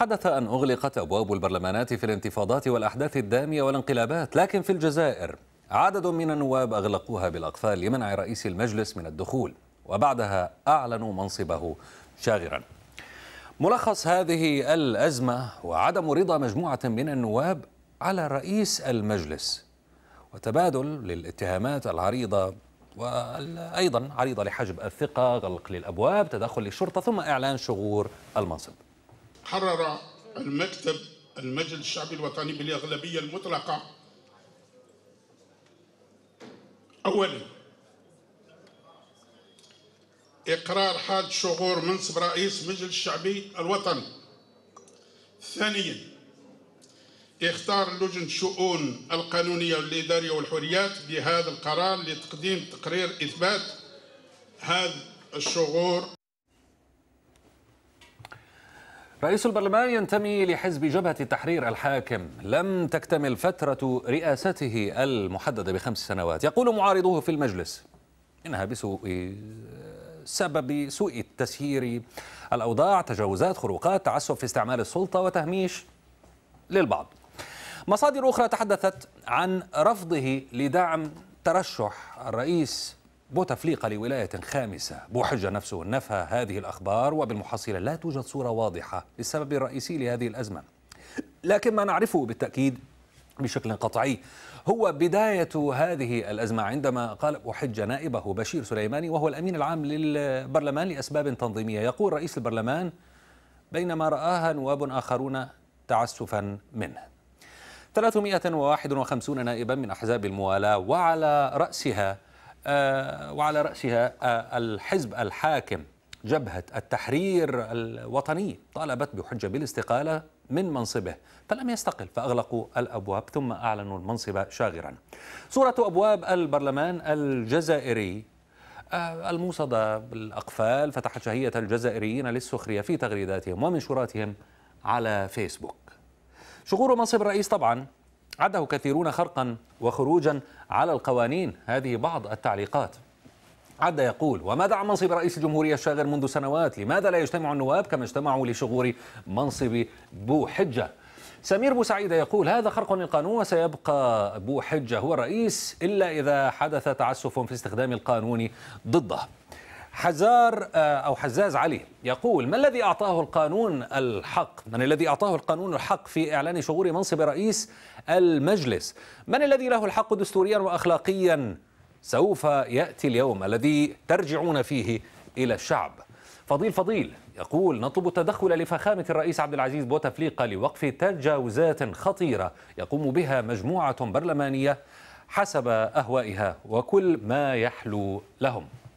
حدث أن أغلقت أبواب البرلمانات في الانتفاضات والأحداث الدامية والانقلابات لكن في الجزائر عدد من النواب أغلقوها بالأقفال لمنع رئيس المجلس من الدخول وبعدها أعلنوا منصبه شاغرا ملخص هذه الأزمة وعدم رضا مجموعة من النواب على رئيس المجلس وتبادل للاتهامات العريضة وأيضا عريضة لحجب الثقة غلق للأبواب تدخل للشرطة ثم إعلان شغور المنصب قرر المكتب المجلس الشعبي الوطني بالأغلبية المطلقة أولا إقرار حال شغور منصب رئيس مجلس الشعبي الوطني ثانيا اختار لجنة الشؤون القانونية والإدارية والحريات بهذا القرار لتقديم تقرير إثبات هذا الشغور رئيس البرلمان ينتمي لحزب جبهة التحرير الحاكم لم تكتمل فترة رئاسته المحددة بخمس سنوات يقول معارضوه في المجلس إنها بسوء سبب سوء التسيير الأوضاع تجاوزات خروقات تعسف في استعمال السلطة وتهميش للبعض مصادر أخرى تحدثت عن رفضه لدعم ترشح الرئيس بوتفليقة لولاية خامسة بوحجة نفسه نفى هذه الأخبار وبالمحصلة لا توجد صورة واضحة للسبب الرئيسي لهذه الأزمة لكن ما نعرفه بالتأكيد بشكل قطعي هو بداية هذه الأزمة عندما قال أحج نائبه بشير سليماني وهو الأمين العام للبرلمان لأسباب تنظيمية يقول رئيس البرلمان بينما رآها نواب آخرون تعسفا منه 351 نائبا من أحزاب الموالاة وعلى رأسها آه، وعلى رأسها آه، الحزب الحاكم جبهة التحرير الوطني طالبت بحجة بالاستقالة من منصبه فلم يستقل فأغلقوا الأبواب ثم أعلنوا المنصب شاغرا صورة أبواب البرلمان الجزائري آه، الموصدة بالأقفال فتحت شهية الجزائريين للسخرية في تغريداتهم ومنشوراتهم على فيسبوك شغور منصب الرئيس طبعا عده كثيرون خرقا وخروجا على القوانين هذه بعض التعليقات عد يقول وما عن منصب رئيس الجمهورية الشاغر منذ سنوات لماذا لا يجتمع النواب كما اجتمعوا لشغور منصب بو حجة سمير سعيد يقول هذا خرق للقانون وسيبقى بو حجة هو الرئيس إلا إذا حدث تعسف في استخدام القانون ضده حزار آه، أو حزاز علي يقول ما الذي أعطاه القانون الحق؟ من الذي أعطاه القانون الحق في إعلان شغور منصب رئيس المجلس؟ من الذي له الحق دستوريا وأخلاقيا؟ سوف يأتي اليوم الذي ترجعون فيه إلى الشعب فضيل فضيل يقول نطلب التدخل لفخامة الرئيس عبد العزيز بوتفليقة لوقف تجاوزات خطيرة يقوم بها مجموعة برلمانية حسب أهوائها وكل ما يحلو لهم